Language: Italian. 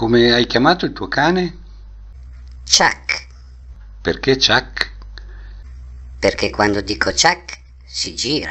Come hai chiamato il tuo cane? Chuck. Perché Chuck? Perché quando dico Chuck si gira.